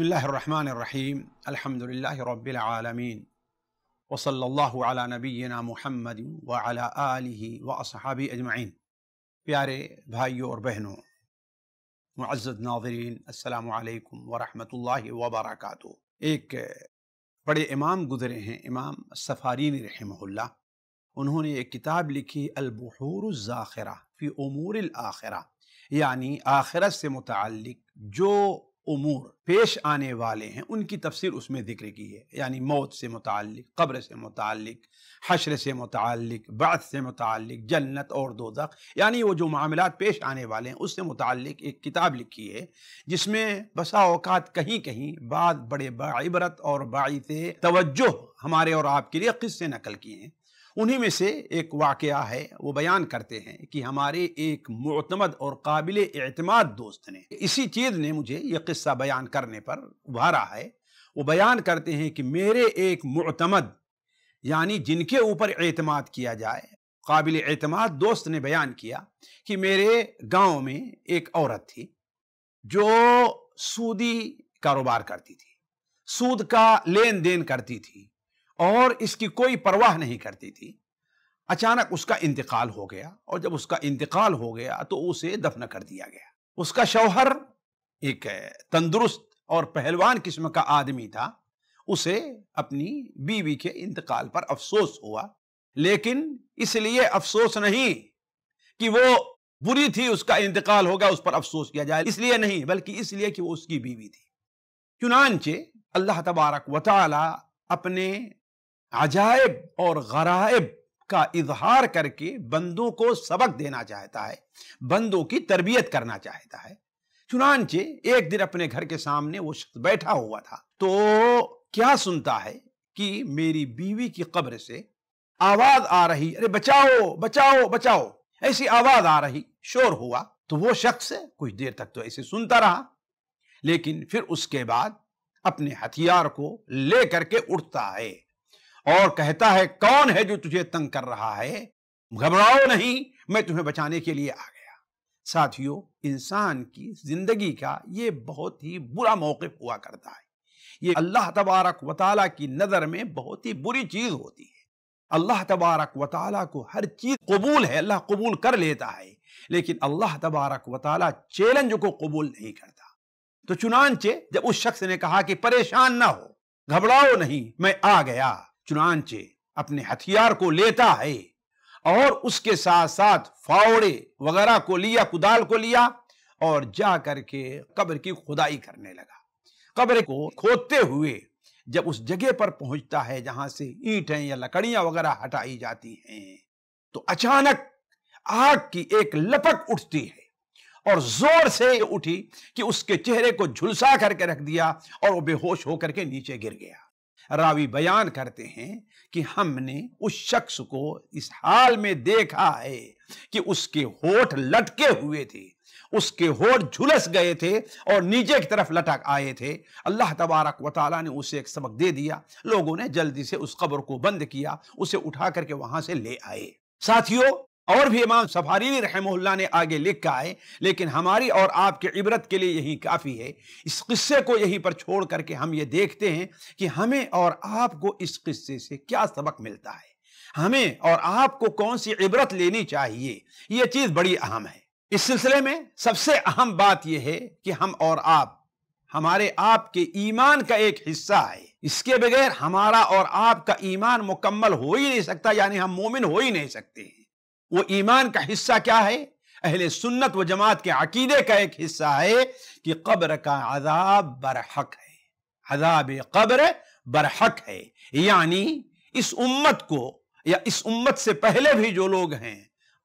بسم الله الرحمن الرحيم الحمد لله رب العالمين وصلى الله على نبيना محمد وعلى آله व असहाबी अजमाइन प्यारे भाइयों और बहनों मुआज़द नाजरीन अस्सलाम वालेकुम व रहमतुल्लाहि व बरकातहू एक बड़े इमाम गुजरे हैं इमाम सफ़ारीनी रहमहुल्ला उन्होंने एक किताब लिखी अलबहूर ज़ाखिरा फ़ी उमूर आखिरा यानी आखिरत से मुतल जो उमूर पेश आने वाले हैं उनकी तफसीर उसमें जिक्र की है यानी मौत से मुतल कब्र से मुतल हशर से मुतल बात से मुतल जन्नत और दोजख यानी वो जो मामला पेश आने वाले हैं उससे मुतल एक किताब लिखी है जिसमें बसा अवकात कहीं कहीं बाद बड़े बाबरत और बाई से तवज्जो हमारे और आपके लिए किस्से नकल किए हैं उन्हीं में से एक वाक़ है वो बयान करते हैं कि हमारे एक मतमद और काबिल एतमाद दोस्त ने इसी चीज़ ने मुझे ये किस्सा बयान करने पर उभारा है वो बयान करते हैं कि मेरे एक मतमद यानी जिनके ऊपर एतमाद किया जाए काबिल अतमाद दोस्त ने बयान किया कि मेरे गांव में एक औरत थी जो सूदी कारोबार करती थी सूद का लेन देन करती थी और इसकी कोई परवाह नहीं करती थी अचानक उसका इंतकाल हो गया और जब उसका इंतकाल हो गया तो उसे दफन कर दिया गया उसका शौहर एक तंदुरुस्त और पहलवान किस्म का आदमी था उसे अपनी बीवी के इंतकाल पर अफसोस हुआ लेकिन इसलिए अफसोस नहीं कि वो बुरी थी उसका इंतकाल होगा उस पर अफसोस किया जाए इसलिए नहीं बल्कि इसलिए कि वो उसकी बीवी थी चुनानचे अल्लाह तबारक वाली अपने अजायब और गरायब का इजहार करके बंदों को सबक देना चाहता है बंदों की तरबियत करना चाहता है चुनानचे एक दिन अपने घर के सामने वो शख्स बैठा हुआ था तो क्या सुनता है कि मेरी बीवी की कब्र से आवाज आ रही अरे बचाओ बचाओ बचाओ ऐसी आवाज आ रही शोर हुआ तो वो शख्स कुछ देर तक तो ऐसे सुनता रहा लेकिन फिर उसके बाद अपने हथियार को लेकर के उठता है और कहता है कौन है जो तुझे तंग कर रहा है घबराओ नहीं मैं तुम्हें बचाने के लिए आ गया साथियों इंसान की जिंदगी का ये बहुत ही बुरा मौकफ हुआ करता है ये अल्लाह तबारक वाली की नज़र में बहुत ही बुरी चीज़ होती है अल्लाह तबारक वाली को हर चीज़ कबूल है अल्लाह कबूल कर लेता है लेकिन अल्लाह तबारक वताला चैलेंज को कबूल नहीं करता तो चुनानचे जब उस शख्स ने कहा कि परेशान ना हो घबराओ नहीं मैं आ गया चुनाचे अपने हथियार को लेता है और उसके साथ साथ फावड़े वगैरह को लिया कुदाल को लिया और जा करके कब्र की खुदाई करने लगा कब्र को खोदते हुए जब उस जगह पर पहुंचता है जहां से ईंटें या लकड़ियां वगैरह हटाई जाती हैं तो अचानक आग की एक लपक उठती है और जोर से उठी कि उसके चेहरे को झुलसा करके रख दिया और वो बेहोश होकर के नीचे गिर गया रावी बयान करते हैं कि हमने उस शख्स को इस हाल में देखा है कि उसके होठ लटके हुए थे उसके होठ झुलस गए थे और नीचे की तरफ लटक आए थे अल्लाह तबारक वाली ने उसे एक सबक दे दिया लोगों ने जल्दी से उस कब्र को बंद किया उसे उठा करके वहां से ले आए साथियों और भी इमाम सफारी रहमल्ला ने आगे लिखा है लेकिन हमारी और आपके इबरत के लिए यही काफ़ी है इस किस्से को यहीं पर छोड़ करके हम ये देखते हैं कि हमें और आपको इस किस्से से क्या सबक मिलता है हमें और आपको कौन सी इबरत लेनी चाहिए यह चीज़ बड़ी अहम है इस सिलसिले में सबसे अहम बात यह है कि हम और आप हमारे आपके ईमान का एक हिस्सा है इसके बगैर हमारा और आपका ईमान मुकम्मल हो ही नहीं सकता यानी हम मोमिन हो ही नहीं सकते हैं वो ईमान का हिस्सा क्या है अहले सुन्नत व जमात के अकीदे का एक हिस्सा है कि कब्र का अजाब बरहक है अजाब कब्र बरहक है यानी इस उम्मत को या इस उम्मत से पहले भी जो लोग हैं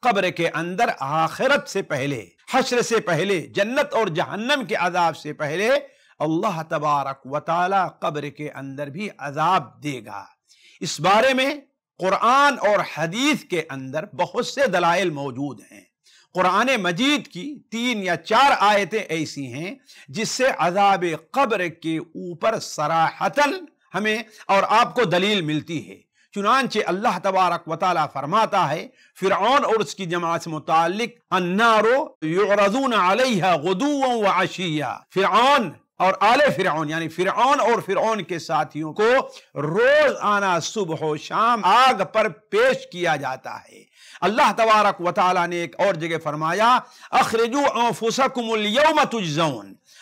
कब्र के अंदर आखिरत से पहले हशर से पहले जन्नत और जहन्नम के अजाब से पहले अल्लाह तबारक वाली कब्र के अंदर भी अजाब देगा इस बारे में कुरान और हदीस के अंदर बहुत से दलाइल मौजूद हैं कुरान मजीद की तीन या चार आयतें ऐसी हैं जिससे अजाब कब्र के ऊपर सराहतन हमें और आपको दलील मिलती है चुनानचे अल्लाह तबारक वाली फरमाता है फ़िरौन और उसकी जमात से मुतालिक अन्नारो युरजून आलिया गदू व आशिया फ़िरौन और आले फिर यानी फिर और फिर के साथियों को रोज आना सुबह शाम आग पर पेश किया जाता है अल्लाह तबारक वाली ने एक और जगह फरमाया अखरजू फुसकुमल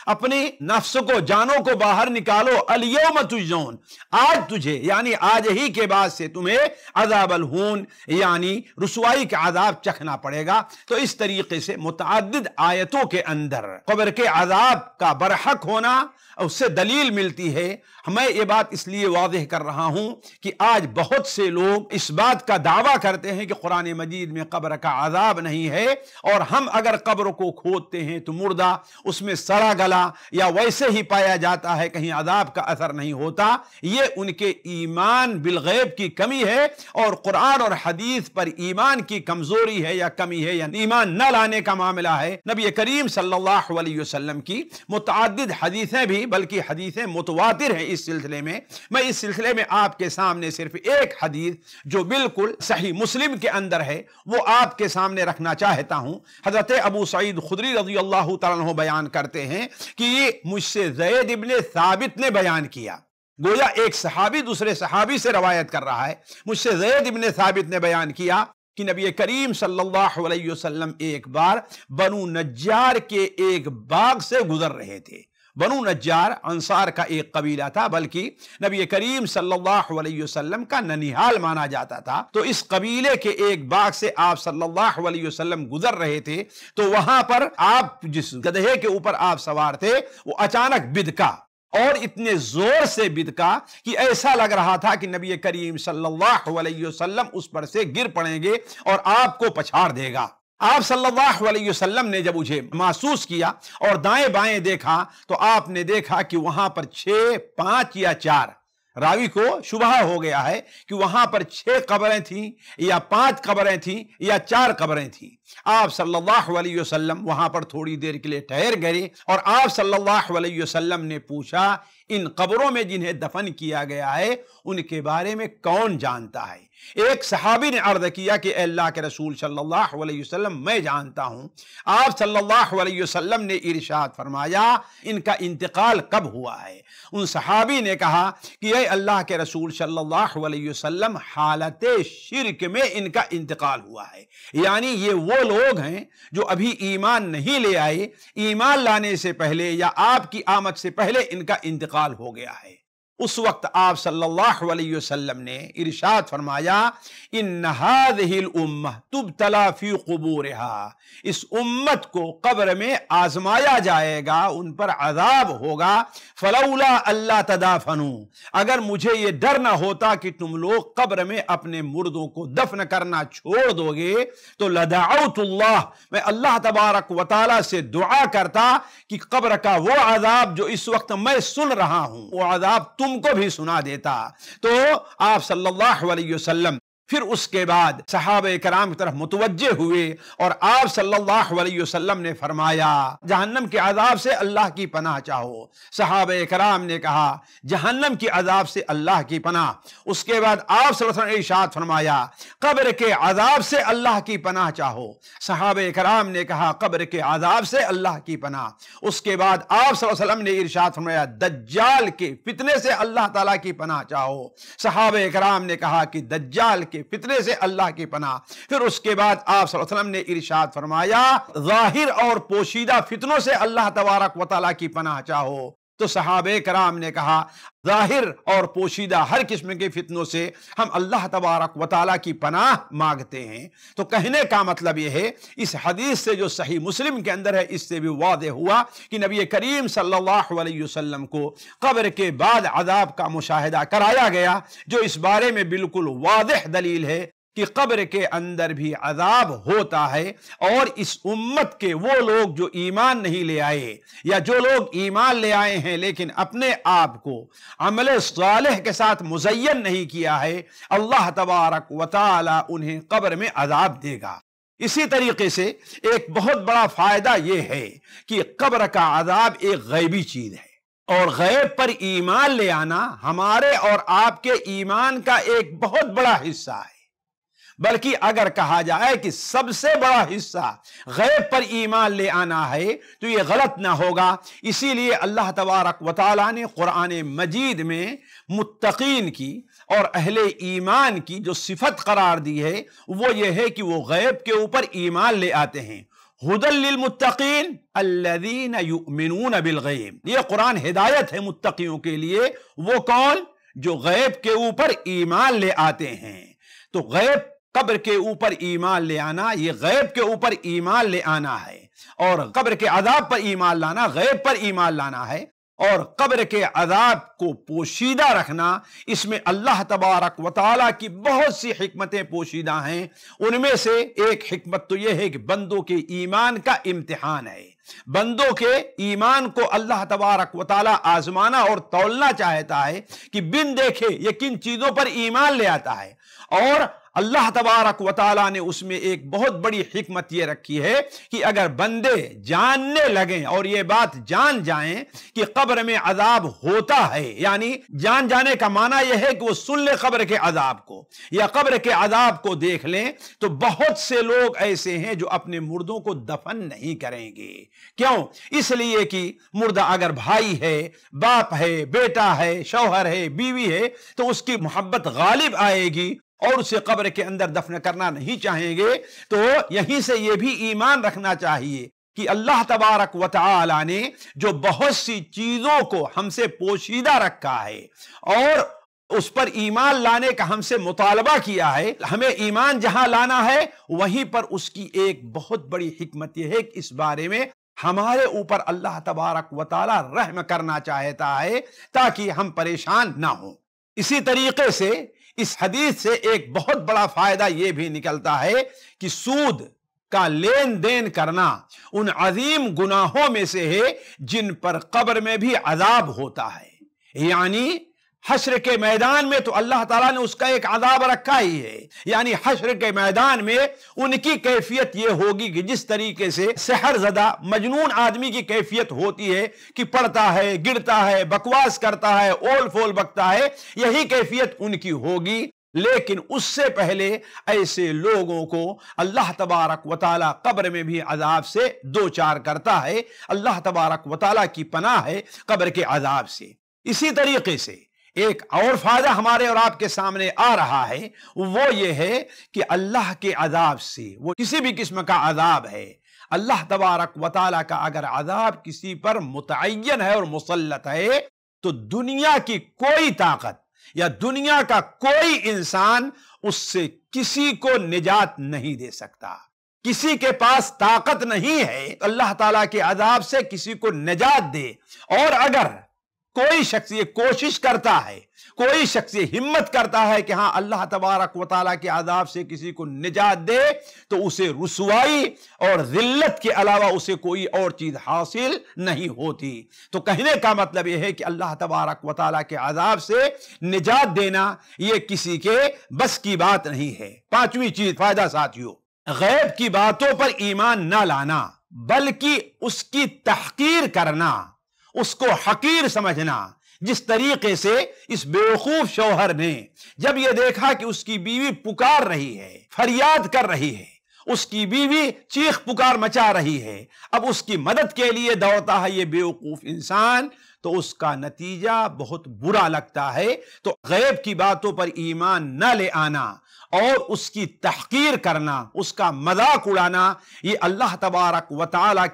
अपने नफ्स को जानों को बाहर निकालो अलियो मतुजोन आज तुझे यानी आज ही के बाद से तुम्हें अजाब अलहून यानी रसवाई का आदाब चखना पड़ेगा तो इस तरीके से मुतद आयतों के अंदर कब्र के आदाब का बरहक होना और उससे दलील मिलती है मैं ये बात इसलिए वाजह कर रहा हूँ कि आज बहुत से लोग इस बात का दावा करते हैं कि कुरान मजीद में कब्र का आजाब नहीं है और हम अगर कब्र को खोदते हैं तो मुर्दा उसमें सड़ा गला या वैसे ही पाया जाता है कहीं आजाब का असर नहीं होता ये उनके ईमान बिलगैब की कमी है और कुरान और हदीस पर ईमान की कमजोरी है या कमी है या ईमान न लाने का मामला है नबी करीम सल्लल्लाहु अलैहि वसल्लम की मुतद हदीसें भी नहीं बल्कि हदीसें मुतवातिर हैं इस सिलसिले में मैं इस सिलसिले में आपके सामने सिर्फ एक हदीस जो बिल्कुल सही मुस्लिम के अंदर है वो आपके सामने रखना चाहता हूं हज़रत अबू सईद खुदरी रजी अल्लाह तु बयान करते हैं कि ये मुझसे जैद इबन साबित ने बयान किया गोया एक सहाबी दूसरे सहाबी से रवायत कर रहा है मुझसे जैद इबन साबित ने बयान किया कि नबी करीम सल्लल्लाहु अलैहि वसल्लम एक बार बनु नज्जार के एक बाग से गुजर रहे थे बनु नजार अंसार का एक कबीला था बल्कि नबी करीम सल्लल्लाहु अलैहि वसल्लम का ननिहाल माना जाता था तो इस कबीले के एक बाग से आप सल्लल्लाहु अलैहि वसल्लम गुजर रहे थे तो वहां पर आप जिस गधे के ऊपर आप सवार थे वो अचानक बिदका और इतने जोर से बिदका कि ऐसा लग रहा था कि नबी करीम सल्लल्लाहु अलैहि वसल्लम उस पर से गिर पड़ेंगे और आपको पछाड़ देगा आप सल्लल्लाहु अलैहि वसल्लम ने जब मुझे महसूस किया और दाएं बाएं देखा तो आपने देखा कि वहां पर छह पांच या चार रावी को शुबा हो गया है कि वहां पर छह कब्रें थीं या पांच कब्रें थीं या चार कब्रें थीं आप सल्लल्लाहु अलैहि वसल्लम वहां पर थोड़ी देर के लिए ठहर गए और आप सल्लल्लाहु अलैहि वसल्लम ने पूछा इन कब्रों में जिन्हें दफन किया गया है उनके बारे में कौन जानता है एक सहाबी ने अर्ज किया कि अल्लाह के रसूल सल्लल्लाहु अलैहि वसल्लम मैं जानता हूं आप सल्लल्लाहु अलैहि वसल्लम ने इरशाद फरमाया इनका इंतकाल कब हुआ है उन सहाबी ने कहा कि ये अल्लाह के रसूल सल्लल्लाहु अलैहि वसल्लम हालत शिरक में इनका इंतकाल हुआ है यानी ये वो लोग हैं जो अभी ईमान नहीं ले आए ईमान लाने से पहले या आपकी आमद से पहले इनका इंतकाल हो गया है उस वक्त आप सल्लल्लाहु अलैहि वसल्लम ने इरशाद फरमाया इन नहाद उम्मा इस उम्मत को कब्र में आजमाया जाएगा उन पर अजाब होगा फलौला अल्लाह तदाफनू अगर मुझे ये डर ना होता कि तुम लोग कब्र में अपने मुर्दों को दफन करना छोड़ दोगे तो लदाउतुल्लाह मैं अल्लाह तबारक वाली से दुआ करता कि कब्र का वो अजाब जो इस वक्त मैं सुन रहा हूं वो अजाब तुमको भी सुना देता तो आप सल्लल्लाहु अलैहि वसल्लम फिर उसके बाद सहाब कराम की तरफ मुतवजे हुए और आप सल्लल्लाहु अलैहि वसल्लम ने फरमाया जहन्नम के अजाब से अल्लाह की पनाह चाहो सहाब कराम ने कहा जहन्नम के अजाब से अल्लाह की पनाह उसके बाद आप इशाद फरमाया कब्र के अजाब से अल्लाह की पनाह चाहो सहाब कराम ने कहा कब्र के अजाब से अल्लाह की पनाह उसके बाद आप वसल्लम ने इर्शाद फरमाया दज्जाल के फितने से अल्लाह तला की पनाह चाहो सहाब कराम ने कहा कि दज्जाल के फितने से अल्लाह की पना फिर उसके बाद आप वसल्लम ने इरशाद फरमाया जाहिर और पोशीदा फितनों से अल्लाह तबारक वाली की पनाह चाहो तो सहाब कराम ने कहा जाहिर और पोशीदा हर किस्म के फितनों से हम अल्लाह तबारक वाली की पनाह मांगते हैं तो कहने का मतलब यह है इस हदीस से जो सही मुस्लिम के अंदर है इससे भी वाद हुआ कि नबी करीम सल्लाम को कब्र के बाद अदाब का मुशाह कराया गया जो इस बारे में बिल्कुल वाद दलील है कि कब्र के अंदर भी अजाब होता है और इस उम्मत के वो लोग जो ईमान नहीं ले आए या जो लोग ईमान ले आए हैं लेकिन अपने आप को अमल सालह के साथ मुजयन नहीं किया है अल्लाह तबारक वाली उन्हें कब्र में अजाब देगा इसी तरीके से एक बहुत बड़ा फायदा यह है कि कब्र का अजाब एक गैबी चीज है और गैब पर ईमान ले आना हमारे और आपके ईमान का एक बहुत बड़ा हिस्सा है बल्कि अगर कहा जाए कि सबसे बड़ा हिस्सा गैब पर ईमान ले आना है तो यह गलत ना होगा इसीलिए अल्लाह तबारक वाली ने क़ुरान मजीद में मुतकीन की और अहले ईमान की जो सिफत करार दी है वो यह है कि वो गैब के ऊपर ईमान ले आते हैं हुदलमुतकीन अल्लदीन युमिनून बिलगैब ये कुरान हिदायत है मुत्तकियों के लिए वो कौन जो गैब के ऊपर ईमान ले आते हैं तो गैब कब्र के ऊपर ईमान ले आना ये गैब के ऊपर ईमान ले आना है और कब्र के अदाब पर ईमान लाना गैब पर ईमान लाना है और कब्र के अदाब को पोशीदा रखना इसमें अल्लाह तबारक वाली की बहुत सी हमतें पोशीदा हैं उनमें से एक हमत तो यह है कि बंदों के ईमान का इम्तहान है बंदों के ईमान को अल्लाह तबारक वाली आजमाना और तोलना चाहता है कि बिन देखे ये किन चीज़ों पर ईमान ले आता है और अल्लाह तबारक वाली ने उसमें एक बहुत बड़ी हमत यह रखी है कि अगर बंदे जानने लगें और ये बात जान जाएं कि कब्र में अजाब होता है यानी जान जाने का माना यह है कि वो सुन ले कब्र के अजाब को या कब्र के अजाब को देख लें तो बहुत से लोग ऐसे हैं जो अपने मुर्दों को दफन नहीं करेंगे क्यों इसलिए कि मुर्दा अगर भाई है बाप है बेटा है शौहर है बीवी है तो उसकी मोहब्बत गालिब आएगी और उसे कब्र के अंदर दफन करना नहीं चाहेंगे तो यहीं से यह भी ईमान रखना चाहिए कि अल्लाह तबारक वाली ने जो बहुत सी चीज़ों को हमसे पोशीदा रखा है और उस पर ईमान लाने का हमसे मुतालबा किया है हमें ईमान जहां लाना है वहीं पर उसकी एक बहुत बड़ी हिकमत यह है कि इस बारे में हमारे ऊपर अल्लाह तबारक वाला रहम करना चाहता है ताकि हम परेशान ना हो इसी तरीके से इस हदीस से एक बहुत बड़ा फायदा यह भी निकलता है कि सूद का लेन देन करना उन अजीम गुनाहों में से है जिन पर कब्र में भी अजाब होता है यानी हशर के मैदान में तो अल्लाह ताला ने उसका एक आदाब रखा ही है यानी हशर के मैदान में उनकी कैफियत यह होगी कि जिस तरीके से सहर जदा मजनून आदमी की कैफियत होती है कि पढ़ता है गिरता है बकवास करता है ओल फोल बकता है यही कैफियत उनकी होगी लेकिन उससे पहले ऐसे लोगों को अल्लाह तबारक वाली कब्र में भी अजाब से दो चार करता है अल्लाह तबारक वाली की पनाह है कब्र के अजाब से इसी तरीके से एक और फायदा हमारे और आपके सामने आ रहा है वो ये है कि अल्लाह के अदाब से वो किसी भी किस्म का अदाब है अल्लाह तबारक वाली का अगर अदाब किसी पर मुतन है और मुसलत है तो दुनिया की कोई ताकत या दुनिया का कोई इंसान उससे किसी को निजात नहीं दे सकता किसी के पास ताकत नहीं है तो अल्लाह ताला के अदाब से किसी को निजात दे और अगर कोई शख्स ये कोशिश करता है कोई शख्स ये हिम्मत करता है कि हाँ अल्लाह तबारक वाली के आदाब से किसी को निजात दे तो उसे रसवाई और जिल्लत के अलावा उसे कोई और चीज़ हासिल नहीं होती तो कहने का मतलब यह है कि अल्लाह तबारक वाली के आदाब से निजात देना यह किसी के बस की बात नहीं है पांचवी चीज़ फ़ायदा साथियों गैब की बातों पर ईमान ना लाना बल्कि उसकी तहकीर करना उसको हकीर समझना जिस तरीके से इस बेवकूफ शौहर ने जब यह देखा कि उसकी बीवी पुकार रही है फरियाद कर रही है उसकी बीवी चीख पुकार मचा रही है अब उसकी मदद के लिए दौड़ता है यह बेवकूफ इंसान तो उसका नतीजा बहुत बुरा लगता है तो गैब की बातों पर ईमान न ले आना और उसकी तहकीर करना उसका मजाक उड़ाना ये अल्लाह तबारक व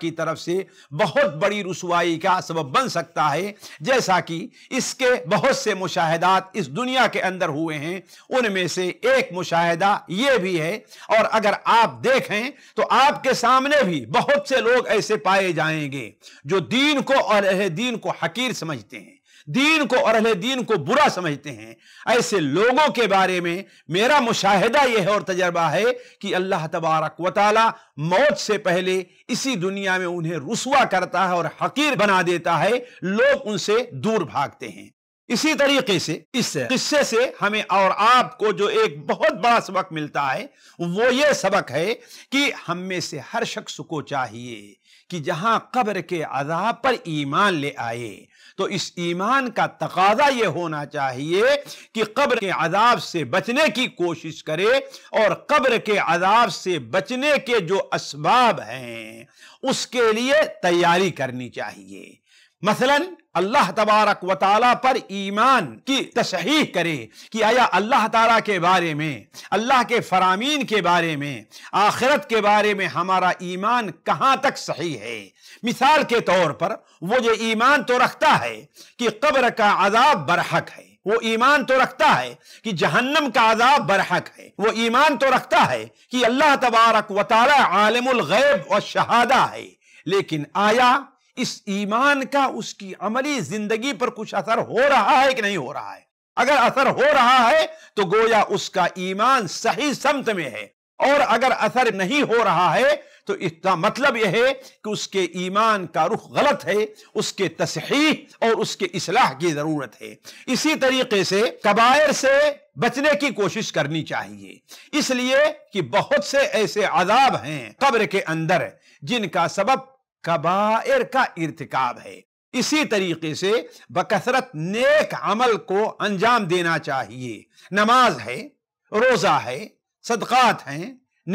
की तरफ से बहुत बड़ी रसवाई का सबब बन सकता है जैसा कि इसके बहुत से मुशाहदात इस दुनिया के अंदर हुए हैं उनमें से एक मुशाहदा ये भी है और अगर आप देखें तो आपके सामने भी बहुत से लोग ऐसे पाए जाएंगे जो दीन को और दीन को हकीर समझते हैं दीन को और अहले दीन को बुरा समझते हैं ऐसे लोगों के बारे में मेरा मुशाहिदा यह है और तजर्बा है कि अल्लाह तबारक वाली मौत से पहले इसी दुनिया में उन्हें रुसवा करता है और हकीर बना देता है लोग उनसे दूर भागते हैं इसी तरीके से इस किस्से से हमें और आपको जो एक बहुत बड़ा सबक मिलता है वो ये सबक है कि हम में से हर शख्स को चाहिए कि जहां कब्र के अजाब पर ईमान ले आए तो इस ईमान का तकाजा यह होना चाहिए कि कब्र के अजाब से बचने की कोशिश करे और कब्र के अजाब से बचने के जो इसबाब हैं उसके लिए तैयारी करनी चाहिए मसलन अल्लाह तबारक व ताला पर ईमान की तशही करे कि आया अल्लाह ताला के बारे में अल्लाह के फरामीन के बारे में आखिरत के बारे में हमारा ईमान कहाँ तक सही है मिसाल के तौर पर वो ये ईमान तो रखता है कि कब्र का अजाब बरहक है वो ईमान तो रखता है कि जहन्नम का आजाब बरहक है वो ईमान तो रखता है कि अल्लाह तबारक वाली आलमुल गैब और शहादा है लेकिन आया इस ईमान का उसकी अमली जिंदगी पर कुछ असर हो रहा है कि नहीं हो रहा है अगर असर हो रहा है तो गोया उसका ईमान सही समत में है और अगर असर नहीं हो रहा है तो इसका मतलब यह है कि उसके ईमान का रुख गलत है उसके तसही और उसके इसलाह की जरूरत है इसी तरीके से कबायर से बचने की कोशिश करनी चाहिए इसलिए कि बहुत से ऐसे आदाब हैं कब्र के अंदर जिनका सबब कबाइर का इरतकाब है इसी तरीके से बकसरत नेक अमल को अंजाम देना चाहिए नमाज है रोज़ा है सदक़ात हैं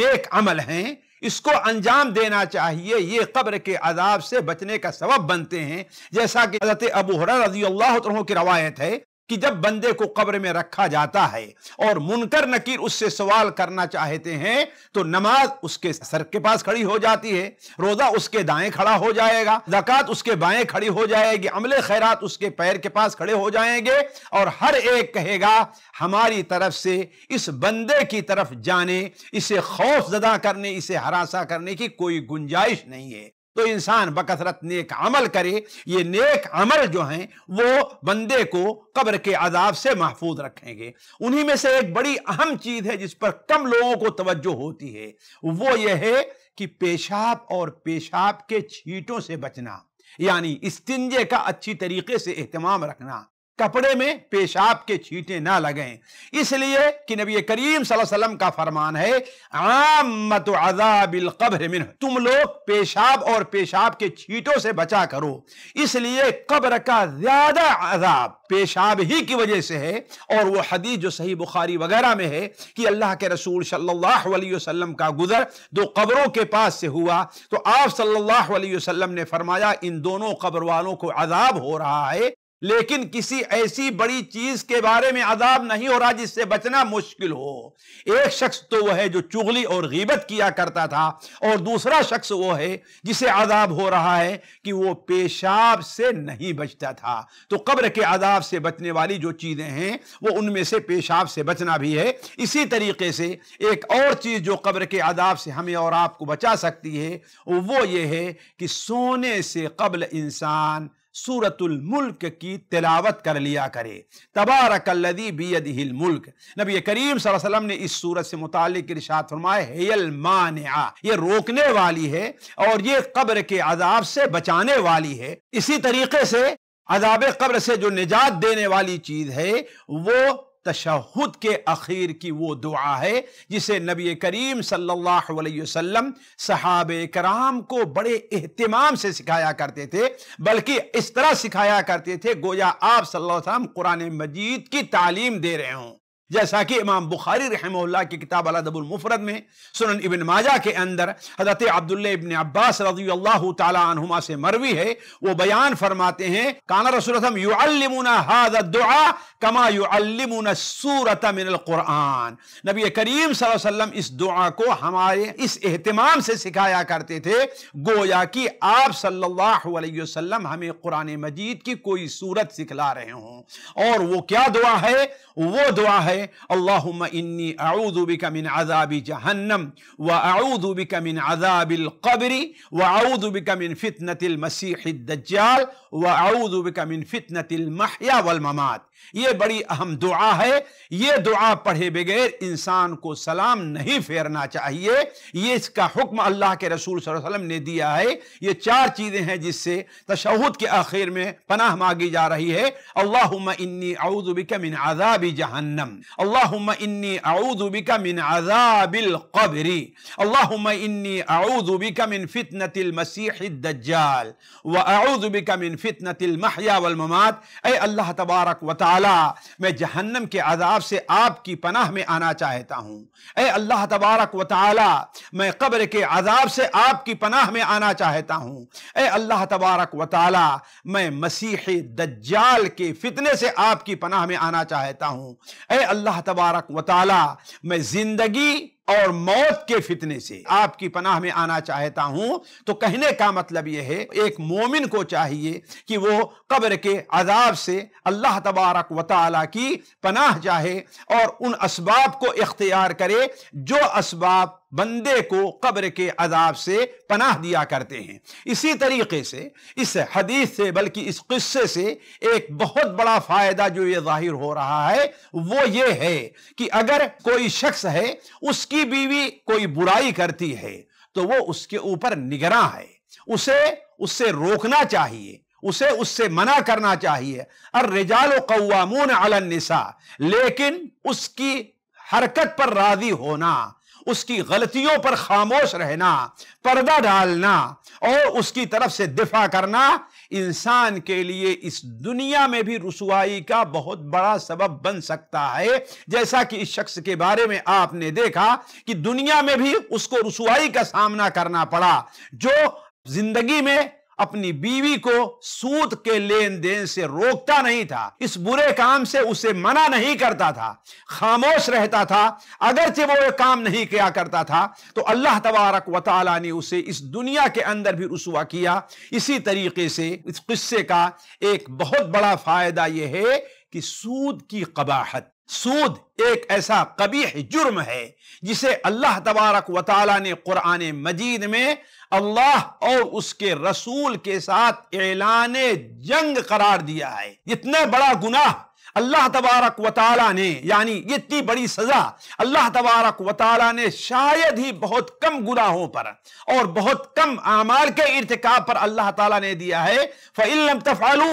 नेक अमल हैं इसको अंजाम देना चाहिए ये कब्र के अजाब से बचने का सबब बनते हैं जैसा कि हजरत अबू हर रजी अल्लाह की रवायत है कि जब बंदे को कब्र में रखा जाता है और मुनकर नकीर उससे सवाल करना चाहते हैं तो नमाज उसके सर के पास खड़ी हो जाती है रोजा उसके दाएं खड़ा हो जाएगा जक़ात उसके बाएं खड़ी हो जाएगी अमले खैरात उसके पैर के पास खड़े हो जाएंगे और हर एक कहेगा हमारी तरफ से इस बंदे की तरफ जाने इसे खौफ जदा करने इसे हरासा करने की कोई गुंजाइश नहीं है तो इंसान बकसरत नेक अमल करे ये नेक अमल जो हैं वो बंदे को कब्र के अदाब से महफूज रखेंगे उन्हीं में से एक बड़ी अहम चीज़ है जिस पर कम लोगों को तवज्जो होती है वो यह है कि पेशाब और पेशाब के छींटों से बचना यानी इस्तिंजे का अच्छी तरीके से एहतमाम रखना कपड़े में पेशाब के छींटे ना लगे इसलिए कि नबी करीम वसल्लम का फरमान है आमत अजाबिल कब्र मिन तुम लोग पेशाब और पेशाब के छींटों से बचा करो इसलिए कब्र का ज्यादा अजाब पेशाब ही की वजह से है और वो हदीस जो सही बुखारी वगैरह में है कि अल्लाह के रसूल सल्लल्लाहु अलैहि वसल्लम का गुजर दो कब्रों के पास से हुआ तो आप सल्लल्लाहु अलैहि वसल्लम ने फरमाया इन दोनों कब्र वालों को अजाब हो रहा है लेकिन किसी ऐसी बड़ी चीज के बारे में अदाब नहीं हो रहा जिससे बचना मुश्किल हो एक शख्स तो वह है जो चुगली और गीबत किया करता था और दूसरा शख्स वो है जिसे अदाब हो रहा है कि वो पेशाब से नहीं बचता था तो कब्र के अदाब से बचने वाली जो चीज़ें हैं वो उनमें से पेशाब से बचना भी है इसी तरीके से एक और चीज़ जो कब्र के अदाब से हमें और आपको बचा सकती है वो ये है कि सोने से कबल इंसान सूरतुल मुल्क की तिलावत कर लिया करे तबारकल्लदी हिल मुल्क नबी करीम सल्लम ने इस सूरत से मुतालिक इर्शात फरमाए मान ये रोकने वाली है और ये कब्र के अजाब से बचाने वाली है इसी तरीके से अजाब कब्र से जो निजात देने वाली चीज है वो तशहद के अखीर की वो दुआ है जिसे नबी करीम सल्लल्लाहु अलैहि वसल्लम सहाब कराम को बड़े अहतमाम से सिखाया करते थे बल्कि इस तरह सिखाया करते थे गोया आप सल्लल्लाहु अलैहि वसल्लम कुरान मजीद की तालीम दे रहे हों जैसा कि इमाम बुखारी रहमल्ला की किताब अलदबुलमफरत में सुनन इबन माजा के अंदर हजरत अब्दुल्ला इबन अब्बास रजी अल्लाह तुमा से मरवी है वो बयान फरमाते हैं काना रसुलम युअलमुना हादुआ कमा युअलमुना सूरत मिनकुरान नबी करीम वसल्लम इस दुआ को हमारे इस एहतमाम से सिखाया करते थे गोया कि आप सल्लल्लाहु अलैहि वसल्लम हमें कुरान मजीद की कोई सूरत सिखला रहे हों और वो क्या दुआ है वो दुआ है ہے اللهم إني أعوذ بك من عذاب جهنم وأعوذ بك من عذاب القبر وأعوذ بك من فتنة المسيح الدجال ये बड़ी अहम दुआ है ये दुआ पढ़े बगैर इंसान को सलाम नहीं फेरना चाहिए ये इसका हुक्म अल्लाह के रसूल वसल्लम ने दिया है ये चार चीज़ें हैं जिससे तशहद के आखिर में पनाह मांगी जा रही है अल्लाह इन्नी आउदबिका मिन आज़ाबी जहन्नम अल्लाह इन्नी आउदबिका मिन आज़ाबिल कबरी अल्लाह इन्नी आउदबिका मिन फितनतिल मसीह दज्जाल व आउदबिका मिन फितनतिल महया वल ममात अय अल्लाह तबारक व ताला मैं जहन्नम के अजाब से आपकी पनाह में आना चाहता हूँ अय अल्लाह तबारक व ताला मैं कब्र के अजाब से आपकी पनाह में आना चाहता हूँ अय अल्लाह तबारक व ताला मैं मसीह दज्जाल के फितने से आपकी पनाह में आना चाहता हूँ अय अल्लाह तबारक व ताला मैं ज़िंदगी और मौत के फितने से आपकी पनाह में आना चाहता हूं तो कहने का मतलब यह है एक मोमिन को चाहिए कि वो कब्र के अजाब से अल्लाह तबारक वाली की पनाह चाहे और उन इसबाब को इख्तियार करे जो इसबाब बंदे को कब्र के अजाब से पनाह दिया करते हैं इसी तरीके से इस हदीस से बल्कि इस किस्से से एक बहुत बड़ा फ़ायदा जो ये जाहिर हो रहा है वो ये है कि अगर कोई शख्स है उसकी बीवी कोई बुराई करती है तो वो उसके ऊपर निगरान है उसे उससे रोकना चाहिए उसे उससे मना करना चाहिए और रिजाल कवामून अलनिसा लेकिन उसकी हरकत पर राजी होना उसकी गलतियों पर खामोश रहना पर्दा डालना और उसकी तरफ से दिफा करना इंसान के लिए इस दुनिया में भी रसुआई का बहुत बड़ा सबब बन सकता है जैसा कि इस शख्स के बारे में आपने देखा कि दुनिया में भी उसको रसुआई का सामना करना पड़ा जो जिंदगी में अपनी बीवी को सूद के लेन देन से रोकता नहीं था इस बुरे काम से उसे मना नहीं करता था खामोश रहता था अगरचे वो काम नहीं किया करता था तो अल्लाह तबारक वाली ने उसे इस दुनिया के अंदर भी रसुआ किया इसी तरीके से इस किस्से का एक बहुत बड़ा फायदा यह है कि सूद की कबाहत सूद एक ऐसा कबीह जुर्म है जिसे अल्लाह तबारक वाली ने कुरान मजीद में अल्लाह और उसके रसूल के साथ ऐलान जंग करार दिया है इतना बड़ा गुनाह अल्लाह तबारक वाली ने यानी इतनी बड़ी सजा अल्लाह तबारक वाली ने शायद ही बहुत कम गुनाहों पर और बहुत कम आमार के इरतकाब पर अल्लाह ताला ने दिया है फ़िल्म तफालू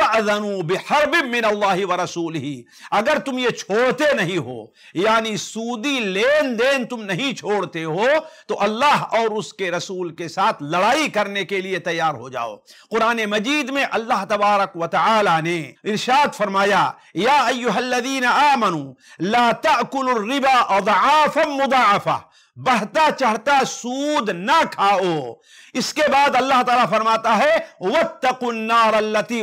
मिन ही अगर तुम ये छोड़ते नहीं हो यानी सूदी लेन देन तुम नहीं छोड़ते हो तो अल्लाह और उसके रसूल के साथ लड़ाई करने के लिए तैयार हो जाओ कुरान मजीद में अल्लाह तबारक व ने इर्शाद फरमाया या आमनु ला रिबा बढ़ता चढ़ता सूद ना खाओ इसके बाद अल्लाह ताला फरमाता है वत्तकुन्नारल्लती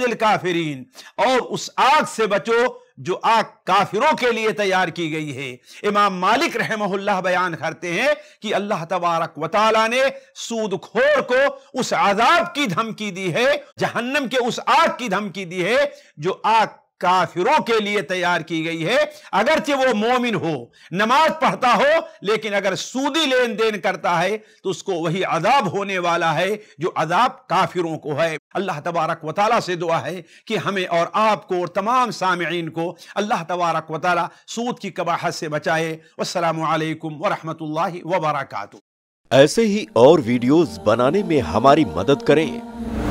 लिल काफिरीन और उस आग से बचो जो आग काफिरों के लिए तैयार की गई है इमाम मालिक रहमहुल्लाह बयान करते हैं कि अल्लाह तबारक वाली ने सूदखोर को उस आजाब की धमकी दी है जहन्नम के उस आग की धमकी दी है जो आग काफिरों के लिए तैयार की गई है अगरचे वो मोमिन हो नमाज पढ़ता हो लेकिन अगर सूदी लेन देन करता है तो उसको वही अदाब होने वाला है जो अदाब काफिरों को है अल्लाह तबारक वाली से दुआ है कि हमें और आपको और तमाम सामीन को अल्लाह तबारक वाली सूद की कबाहत से बचाए असलकम वरहमतुल्लाहि वबरकू ऐसे ही और वीडियोज बनाने में हमारी मदद करें